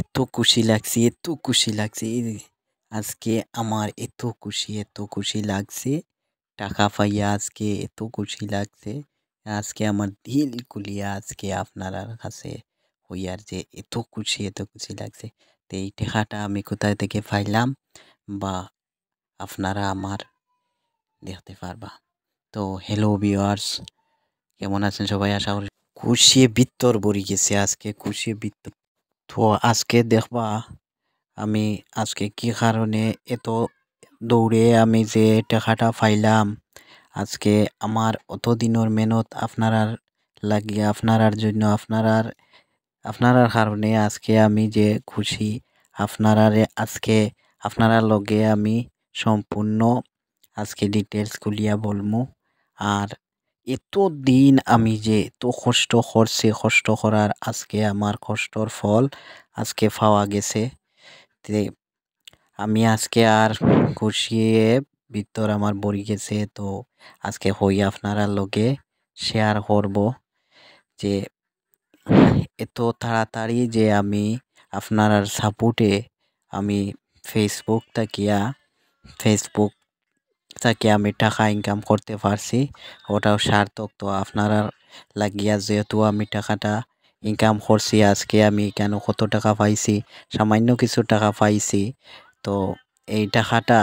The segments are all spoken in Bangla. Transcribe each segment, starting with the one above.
এত খুশি লাগছে এত খুশি লাগছে আজকে আমার এত খুশি এত খুশি লাগছে টাকা পাইয়া আজকে এত খুশি লাগছে আজকে আমার দিল কুলিয়া আজকে আপনার কাছে হইয়ার যে এত খুশি এত খুশি লাগছে তো এই টাকাটা আমি কোথায় থেকে পাইলাম বা আপনারা আমার দেখতে পারবা তো হ্যালো ভিওয়ার্স কেমন আছেন সবাই আশা করি খুশি বিত্তর বড়ি গেছে আজকে খুশি বিত্তর তো আজকে দেখবা আমি আজকে কি কারণে এত দৌড়ে আমি যে টাকাটা পাইলাম আজকে আমার অত দিনের মেহনত আপনারার লাগিয়ে আপনারার জন্য আপনারার আপনারার কারণে আজকে আমি যে খুশি আপনারারে আজকে আপনারা লগে আমি সম্পূর্ণ আজকে ডিটেলস খুলিয়া বলমু আর এত দিন আমি যে এত কষ্ট করছে কষ্ট করার আজকে আমার কষ্টর ফল আজকে পাওয়া গেছে আমি আজকে আর খুশিয়ে ভিতর আমার বড়ি গেছে তো আজকে হই আপনারা লোকে শেয়ার করব যে এত তাড়াতাড়ি যে আমি আপনার সাপোর্টে আমি ফেসবুক থাকিয়া ফেসবুক থেকে আমি টাকা ইনকাম করতে পারছি ওটাও সার্থক তো আপনারা লাগিয়া যেহেতু আমি টাকাটা ইনকাম করছি আজকে আমি কেন কত টাকা পাইছি সামান্য কিছু টাকা পাইছি তো এই টাকাটা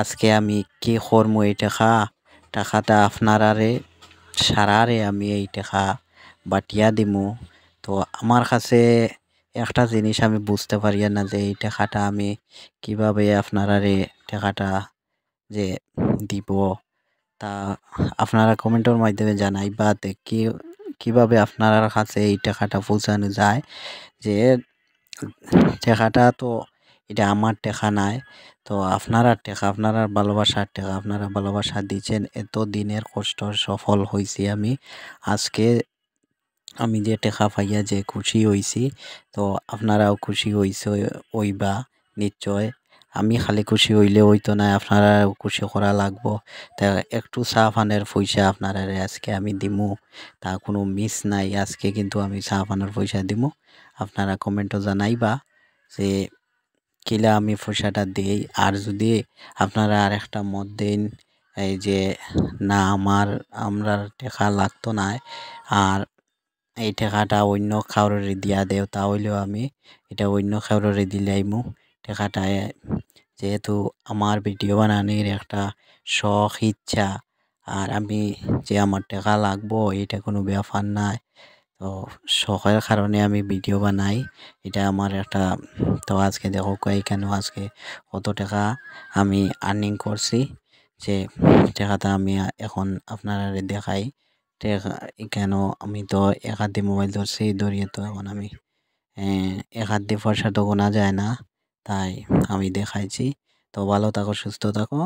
আজকে আমি কি করবো এই টাকা টাকাটা আপনারারে সারারে আমি এই টাকা বাটিয়া দিমু তো আমার কাছে একটা জিনিস আমি বুঝতে পারি না যে এই টাকাটা আমি কিভাবে আপনারারে টাকাটা যে দিব তা আপনারা কমেন্টের মাধ্যমে জানাই বা কি কীভাবে আপনার কাছে এই টাকাটা পৌঁছানো যায় যে টাকাটা তো এটা আমার টাকা নাই তো আপনারা টাকা আপনারা ভালোবাসার টাকা আপনারা ভালোবাসা দিচ্ছেন এত দিনের কষ্ট সফল হয়েছি আমি আজকে আমি যে টেকা পাইয়া যে খুশি হয়েছি তো আপনারাও খুশি হইছে ওইবা নিশ্চয় আমি খালি খুশি হইলে হইতো না আপনারা খুশি করা লাগবো তা একটু চা পানের পয়সা আপনারা আজকে আমি দিমু তা কোনো মিস নাই আজকে কিন্তু আমি চা পানের পয়সা দিমু আপনারা কমেন্টও জানাইবা যে কিলা আমি পয়সাটা দিই আর যদি আপনারা আর একটা মত দিন এই যে না আমার আমরা টেকা লাগতো না আর এই টেকাটা অন্য খাওয়ারে দিয়া দেও তাহলেও আমি এটা অন্য খাওয়ারে দিলে আইমু টেকাটা যেহেতু আমার ভিডিও বানানির একটা শখ ইচ্ছা আর আমি যে আমার টাকা লাগবো এটা কোনো ব্যাপার নাই তো শখের কারণে আমি ভিডিও বানাই এটা আমার একটা তো আজকে দেখো কেন আজকে কত টাকা আমি আর্নিং করছি যে টাকাটা আমি এখন আপনারা দেখাই কেন আমি তো এক হাত দিয়ে মোবাইল ধরছি ধরিয়ে তো এখন আমি এক হাত দিয়ে পয়সা তো গোনা যায় না তাই আমি দেখাইছি তো ভালো থাকো সুস্থ থাকো